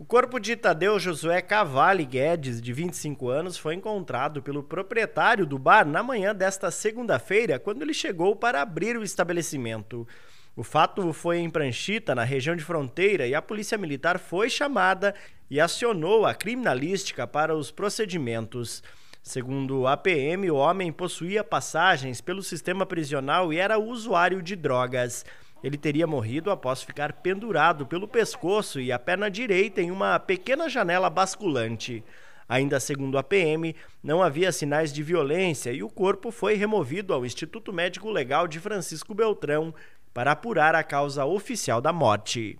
O corpo de Tadeu Josué Cavalli Guedes, de 25 anos, foi encontrado pelo proprietário do bar na manhã desta segunda-feira, quando ele chegou para abrir o estabelecimento. O fato foi em Pranchita, na região de fronteira, e a polícia militar foi chamada e acionou a criminalística para os procedimentos. Segundo a PM, o homem possuía passagens pelo sistema prisional e era usuário de drogas. Ele teria morrido após ficar pendurado pelo pescoço e a perna direita em uma pequena janela basculante. Ainda segundo a PM, não havia sinais de violência e o corpo foi removido ao Instituto Médico Legal de Francisco Beltrão para apurar a causa oficial da morte.